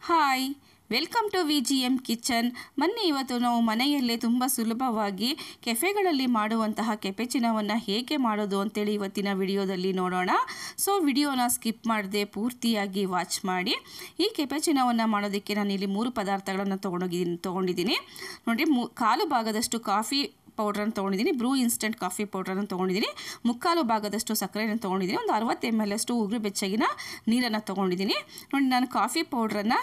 Hi welcome to V G M kitchen ಮೊನ್ನೆ ಇವತ್ತು ನಾವು ಮನೆಯಲ್ಲೇ ತುಂಬ ಸುಲಭವಾಗಿ ಕೆಫೆಗಳಲ್ಲಿ ಮಾಡುವಂತಹ ಕೆಪೆಚಿನವನ್ನು ಹೇಗೆ ಮಾಡೋದು ಅಂತೇಳಿ ಇವತ್ತಿನ ವಿಡಿಯೋದಲ್ಲಿ ನೋಡೋಣ ಸೊ ವಿಡಿಯೋನ ಸ್ಕಿಪ್ ಮಾಡದೆ ಪೂರ್ತಿಯಾಗಿ ವಾಚ್ ಮಾಡಿ ಈ ಕೆಪೆಚಿನವನ್ನು ಮಾಡೋದಕ್ಕೆ ನಾನು ಇಲ್ಲಿ ಮೂರು ಪದಾರ್ಥಗಳನ್ನು ತೊಗೊಂಡೋಗಿದ್ದೀನಿ ತೊಗೊಂಡಿದ್ದೀನಿ ನೋಡಿ ಮು ಕಾಲು ಭಾಗದಷ್ಟು ಕಾಫಿ ಪೌಡ್ರನ್ನು ತೊಗೊಂಡಿದ್ದೀನಿ ಬ್ರೂ ಇನ್ಸ್ಟೆಂಟ್ ಕಾಫಿ ಪೌಡ್ರನ್ನು ತೊಗೊಂಡಿದ್ದೀನಿ ಮುಕ್ಕಾಲು ಭಾಗದಷ್ಟು ಸಕ್ಕರೆಯನ್ನು ತೊಗೊಂಡಿದ್ದೀನಿ ಒಂದು ಅರವತ್ತು ಎಮ್ ಎಲ್ ಅಷ್ಟು ಉಗುರು ಬೆಚ್ಚಗಿನ ನೀರನ್ನು ತೊಗೊಂಡಿದ್ದೀನಿ ನೋಡಿ ನಾನು ಕಾಫಿ ಪೌಡ್ರನ್ನು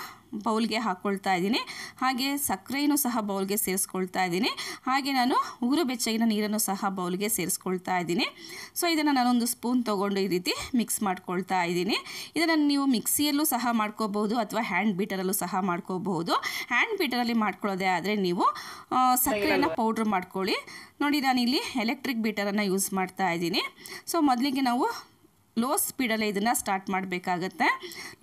ಬೌಲ್ಗೆ ಹಾಕ್ಕೊಳ್ತಾ ಇದ್ದೀನಿ ಹಾಗೆ ಸಕ್ಕರೆಯೂ ಸಹ ಬೌಲ್ಗೆ ಸೇರಿಸ್ಕೊಳ್ತಾ ಇದ್ದೀನಿ ಹಾಗೆ ನಾನು ಉಗುರು ಬೆಚ್ಚಗಿನ ನೀರನ್ನು ಸಹ ಬೌಲ್ಗೆ ಸೇರಿಸ್ಕೊಳ್ತಾ ಇದ್ದೀನಿ ಸೊ ಇದನ್ನು ನಾನೊಂದು ಸ್ಪೂನ್ ತೊಗೊಂಡು ಈ ರೀತಿ ಮಿಕ್ಸ್ ಮಾಡ್ಕೊಳ್ತಾ ಇದ್ದೀನಿ ಇದನ್ನು ನೀವು ಮಿಕ್ಸಿಯಲ್ಲೂ ಸಹ ಮಾಡ್ಕೋಬಹುದು ಅಥವಾ ಹ್ಯಾಂಡ್ ಬೀಟರಲ್ಲೂ ಸಹ ಮಾಡ್ಕೋಬಹುದು ಹ್ಯಾಂಡ್ ಬೀಟರಲ್ಲಿ ಮಾಡ್ಕೊಳ್ಳೋದೇ ಆದರೆ ನೀವು ಸಕ್ಕರೆಯನ್ನು ಪೌಡ್ರ್ ಮಾಡ್ಕೊಳ್ಳಿ ನೋಡಿ ನಾನಿಲ್ಲಿ ಎಲೆಕ್ಟ್ರಿಕ್ ಬೀಟರನ್ನು ಯೂಸ್ ಮಾಡ್ತಾ ಇದ್ದೀನಿ ಸೊ ಮೊದಲಿಗೆ ನಾವು ಲೋ ಸ್ಪೀಡಲ್ಲೇ ಇದನ್ನು ಸ್ಟಾರ್ಟ್ ಮಾಡಬೇಕಾಗತ್ತೆ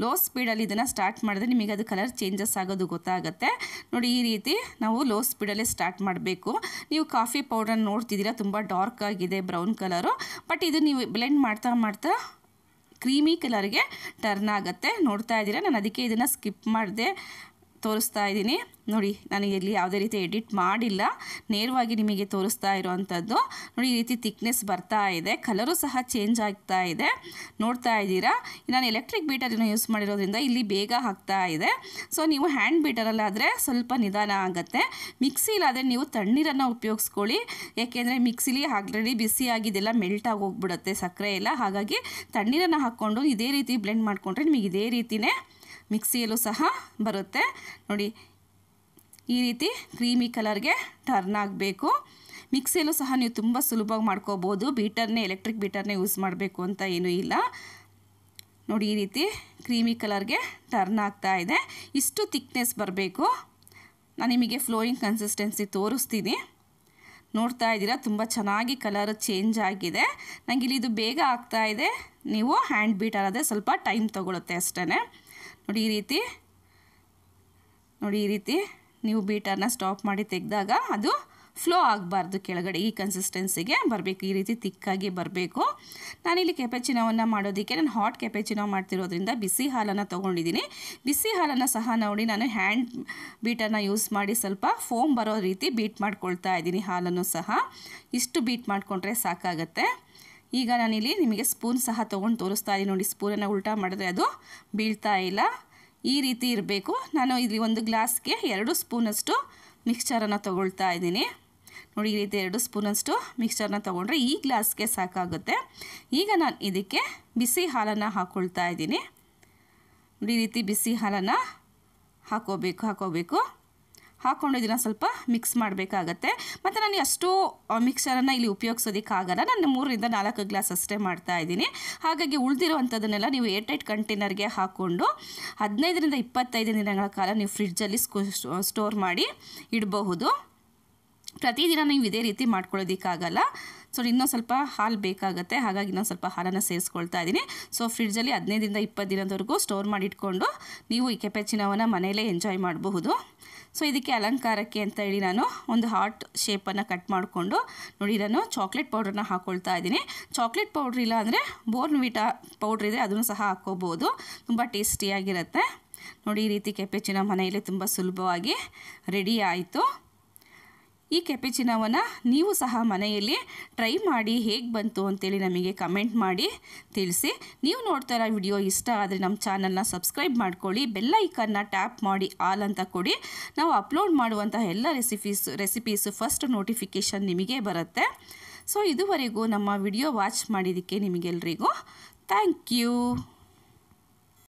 ಲೋ ಸ್ಪೀಡಲ್ಲಿ ಇದನ್ನು ಸ್ಟಾರ್ಟ್ ಮಾಡಿದ್ರೆ ನಿಮಗೆ ಅದು ಕಲರ್ ಚೇಂಜಸ್ ಆಗೋದು ಗೊತ್ತಾಗುತ್ತೆ ನೋಡಿ ಈ ರೀತಿ ನಾವು ಲೋ ಸ್ಪೀಡಲ್ಲೇ ಸ್ಟಾರ್ಟ್ ಮಾಡಬೇಕು ನೀವು ಕಾಫಿ ಪೌಡರ್ ನೋಡ್ತಿದ್ದೀರಾ ತುಂಬ ಡಾರ್ಕ್ ಆಗಿದೆ ಬ್ರೌನ್ ಕಲರು ಬಟ್ ಇದು ನೀವು ಬ್ಲೆಂಡ್ ಮಾಡ್ತಾ ಮಾಡ್ತಾ ಕ್ರೀಮಿ ಕಲರ್ಗೆ ಟರ್ನ್ ಆಗುತ್ತೆ ನೋಡ್ತಾ ಇದ್ದೀರಾ ನಾನು ಅದಕ್ಕೆ ಇದನ್ನು ಸ್ಕಿಪ್ ಮಾಡಿದೆ ತೋರಿಸ್ತಾ ಇದ್ದೀನಿ ನೋಡಿ ನಾನು ಇಲ್ಲಿ ಯಾವುದೇ ರೀತಿ ಎಡಿಟ್ ಮಾಡಿಲ್ಲ ನೇರವಾಗಿ ನಿಮಗೆ ತೋರಿಸ್ತಾ ಇರೋವಂಥದ್ದು ನೋಡಿ ಈ ರೀತಿ ತಿಕ್ನೆಸ್ ಬರ್ತಾ ಇದೆ ಕಲರು ಸಹ ಚೇಂಜ್ ಆಗ್ತಾ ಇದೆ ನೋಡ್ತಾ ಇದ್ದೀರಾ ನಾನು ಎಲೆಕ್ಟ್ರಿಕ್ ಬೀಟರನ್ನು ಯೂಸ್ ಮಾಡಿರೋದ್ರಿಂದ ಇಲ್ಲಿ ಬೇಗ ಹಾಕ್ತಾ ಇದೆ ಸೊ ನೀವು ಹ್ಯಾಂಡ್ ಬೀಟರಲ್ಲಾದರೆ ಸ್ವಲ್ಪ ನಿಧಾನ ಆಗುತ್ತೆ ಇಲ್ಲಾದರೆ ನೀವು ತಣ್ಣೀರನ್ನು ಉಪಯೋಗಿಸ್ಕೊಳ್ಳಿ ಯಾಕೆಂದರೆ ಮಿಕ್ಸಿಲಿ ಆಲ್ರೆಡಿ ಬಿಸಿ ಮೆಲ್ಟ್ ಆಗಿ ಹೋಗ್ಬಿಡುತ್ತೆ ಸಕ್ಕರೆ ಎಲ್ಲ ಹಾಗಾಗಿ ತಣ್ಣೀರನ್ನು ಹಾಕ್ಕೊಂಡು ಇದೇ ರೀತಿ ಬ್ಲೆಂಡ್ ಮಾಡಿಕೊಂಡ್ರೆ ನಿಮಗೆ ಇದೇ ರೀತಿಯೇ ಮಿಕ್ಸಿಯಲ್ಲೂ ಸಹ ಬರುತ್ತೆ ನೋಡಿ ಈ ರೀತಿ ಕ್ರೀಮಿ ಕಲರ್ಗೆ ಟರ್ನ್ ಆಗಬೇಕು ಮಿಕ್ಸಿಯಲ್ಲೂ ಸಹ ನೀವು ತುಂಬ ಸುಲಭವಾಗಿ ಮಾಡ್ಕೋಬೋದು ಬೀಟರ್ನೇ ಎಲೆಕ್ಟ್ರಿಕ್ ಬೀಟರ್ನೇ ಯೂಸ್ ಮಾಡಬೇಕು ಅಂತ ಏನೂ ಇಲ್ಲ ನೋಡಿ ಈ ರೀತಿ ಕ್ರೀಮಿ ಕಲರ್ಗೆ ಟರ್ನ್ ಆಗ್ತಾ ಇದೆ ಇಷ್ಟು ತಿಕ್ನೆಸ್ ಬರಬೇಕು ನಾನು ನಿಮಗೆ ಫ್ಲೋಯಿಂಗ್ ಕನ್ಸಿಸ್ಟೆನ್ಸಿ ತೋರಿಸ್ತೀನಿ ನೋಡ್ತಾ ಇದ್ದೀರಾ ತುಂಬ ಚೆನ್ನಾಗಿ ಕಲರ್ ಚೇಂಜ್ ಆಗಿದೆ ನನಗಿಲ್ಲಿ ಇದು ಬೇಗ ಆಗ್ತಾ ಇದೆ ನೀವು ಹ್ಯಾಂಡ್ ಬೀಟ್ ಆದರೆ ಸ್ವಲ್ಪ ಟೈಮ್ ತೊಗೊಳುತ್ತೆ ಅಷ್ಟೇ ನೋಡಿ ಈ ರೀತಿ ನೋಡಿ ಈ ರೀತಿ ನೀವು ಬೀಟರ್ನ ಸ್ಟಾಪ್ ಮಾಡಿ ತೆಗೆದಾಗ ಅದು ಫ್ಲೋ ಆಗಬಾರ್ದು ಕೆಳಗಡೆ ಈ ಕನ್ಸಿಸ್ಟೆನ್ಸಿಗೆ ಬರಬೇಕು ಈ ರೀತಿ ತಿಕ್ಕಾಗಿ ಬರಬೇಕು ನಾನಿಲ್ಲಿ ಕೆಪೆಚಿನೋವನ್ನು ಮಾಡೋದಕ್ಕೆ ನಾನು ಹಾಟ್ ಕೆಪೆಚಿನೋ ಮಾಡ್ತಿರೋದ್ರಿಂದ ಬಿಸಿ ಹಾಲನ್ನು ತೊಗೊಂಡಿದ್ದೀನಿ ಬಿಸಿ ಹಾಲನ್ನು ಸಹ ನೋಡಿ ನಾನು ಹ್ಯಾಂಡ್ ಬೀಟನ್ನು ಯೂಸ್ ಮಾಡಿ ಸ್ವಲ್ಪ ಫೋಮ್ ಬರೋ ರೀತಿ ಬೀಟ್ ಮಾಡ್ಕೊಳ್ತಾ ಇದ್ದೀನಿ ಹಾಲನ್ನು ಸಹ ಇಷ್ಟು ಬೀಟ್ ಮಾಡಿಕೊಂಡ್ರೆ ಸಾಕಾಗತ್ತೆ ಈಗ ನಾನಿಲ್ಲಿ ನಿಮಗೆ ಸ್ಪೂನ್ ಸಹ ತೊಗೊಂಡು ತೋರಿಸ್ತಾ ಇದ್ದೀನಿ ನೋಡಿ ಸ್ಪೂನನ್ನು ಉಲ್ಟಾ ಮಾಡಿದ್ರೆ ಅದು ಬೀಳ್ತಾ ಇಲ್ಲ ಈ ರೀತಿ ಇರಬೇಕು ನಾನು ಇಲ್ಲಿ ಒಂದು ಗ್ಲಾಸ್ಗೆ ಎರಡು ಸ್ಪೂನಷ್ಟು ಮಿಕ್ಸ್ಚರನ್ನು ತೊಗೊಳ್ತಾ ಇದ್ದೀನಿ ನೋಡಿ ಈ ರೀತಿ ಎರಡು ಸ್ಪೂನಷ್ಟು ಮಿಕ್ಸ್ಚರನ್ನ ತೊಗೊಂಡ್ರೆ ಈ ಗ್ಲಾಸ್ಗೆ ಸಾಕಾಗುತ್ತೆ ಈಗ ನಾನು ಇದಕ್ಕೆ ಬಿಸಿ ಹಾಲನ್ನು ಹಾಕ್ಕೊಳ್ತಾ ಇದ್ದೀನಿ ಈ ರೀತಿ ಬಿಸಿ ಹಾಲನ್ನು ಹಾಕೋಬೇಕು ಹಾಕೋಬೇಕು ಹಾಕ್ಕೊಂಡು ಸ್ವಲ್ಪ ಮಿಕ್ಸ್ ಮಾಡಬೇಕಾಗತ್ತೆ ಮತ್ತು ನಾನು ಅಷ್ಟು ಮಿಕ್ಸರನ್ನು ಇಲ್ಲಿ ಉಪಯೋಗಿಸೋದಕ್ಕಾಗಲ್ಲ ನಾನು ಮೂರರಿಂದ ನಾಲ್ಕು ಗ್ಲಾಸ್ ಅಷ್ಟೇ ಮಾಡ್ತಾ ಇದ್ದೀನಿ ಹಾಗಾಗಿ ಉಳಿದಿರುವಂಥದ್ದನ್ನೆಲ್ಲ ನೀವು ಏರ್ ಟೈಟ್ ಕಂಟೈನರ್ಗೆ ಹಾಕ್ಕೊಂಡು ಹದಿನೈದರಿಂದ ಇಪ್ಪತ್ತೈದು ದಿನಗಳ ಕಾಲ ನೀವು ಫ್ರಿಡ್ಜಲ್ಲಿ ಸ್ಟೋರ್ ಮಾಡಿ ಇಡಬಹುದು ಪ್ರತಿದಿನ ನೀವು ಇದೇ ರೀತಿ ಮಾಡ್ಕೊಳ್ಳೋದಕ್ಕಾಗಲ್ಲ ಸೊ ಇನ್ನೊಂದು ಸ್ವಲ್ಪ ಹಾಲು ಬೇಕಾಗುತ್ತೆ ಹಾಗಾಗಿ ಇನ್ನೊಂದು ಸ್ವಲ್ಪ ಹಾಲನ್ನು ಸೇರಿಸ್ಕೊಳ್ತಾ ಇದ್ದೀನಿ ಸೊ ಫ್ರಿಡ್ಜಲ್ಲಿ ಹದಿನೈದರಿಂದ ಇಪ್ಪತ್ತು ದಿನದವರೆಗೂ ಸ್ಟೋರ್ ಮಾಡಿಟ್ಕೊಂಡು ನೀವು ಈ ಕೆಪೆಚಿನವನ್ನು ಮನೆಯಲ್ಲೇ ಎಂಜಾಯ್ ಮಾಡಬಹುದು ಸೊ ಇದಕ್ಕೆ ಅಲಂಕಾರಕ್ಕೆ ಅಂತ ಹೇಳಿ ನಾನು ಒಂದು ಹಾರ್ಟ್ ಶೇಪನ್ನು ಕಟ್ ಮಾಡಿಕೊಂಡು ನೋಡಿ ನಾನು ಚಾಕ್ಲೇಟ್ ಪೌಡ್ರನ್ನ ಹಾಕ್ಕೊಳ್ತಾ ಇದ್ದೀನಿ ಚಾಕ್ಲೇಟ್ ಪೌಡ್ರ್ ಇಲ್ಲ ಅಂದರೆ ವಿಟಾ ಪೌಡ್ರ್ ಇದೆ ಅದನ್ನು ಸಹ ಹಾಕ್ಕೋಬೋದು ತುಂಬ ಟೇಸ್ಟಿಯಾಗಿರುತ್ತೆ ನೋಡಿ ಈ ರೀತಿ ಕೆಪೆಚಿನ ಮನೆಯಲ್ಲಿ ತುಂಬ ಸುಲಭವಾಗಿ ರೆಡಿ ಆಯಿತು ಈ ಕೆಪೆಚಿನೋವನ್ನು ನೀವು ಸಹ ಮನೆಯಲ್ಲಿ ಟ್ರೈ ಮಾಡಿ ಹೇಗೆ ಬಂತು ಅಂತೇಳಿ ನಮಗೆ ಕಮೆಂಟ್ ಮಾಡಿ ತಿಳಿಸಿ ನೀವು ನೋಡ್ತಾ ಇರೋ ವಿಡಿಯೋ ಇಷ್ಟ ಆದರೆ ನಮ್ಮ ಚಾನಲ್ನ ಸಬ್ಸ್ಕ್ರೈಬ್ ಮಾಡ್ಕೊಳ್ಳಿ ಬೆಲ್ಲ ಐಕನ್ನ ಟ್ಯಾಪ್ ಮಾಡಿ ಆಲ್ ಅಂತ ಕೊಡಿ ನಾವು ಅಪ್ಲೋಡ್ ಮಾಡುವಂಥ ಎಲ್ಲ ರೆಸಿಪೀಸ್ ರೆಸಿಪೀಸು ಫಸ್ಟ್ ನೋಟಿಫಿಕೇಷನ್ ನಿಮಗೆ ಬರುತ್ತೆ ಸೊ ಇದುವರೆಗೂ ನಮ್ಮ ವಿಡಿಯೋ ವಾಚ್ ಮಾಡಿದ್ದಕ್ಕೆ ನಿಮಗೆಲ್ಲರಿಗೂ ಥ್ಯಾಂಕ್ ಯು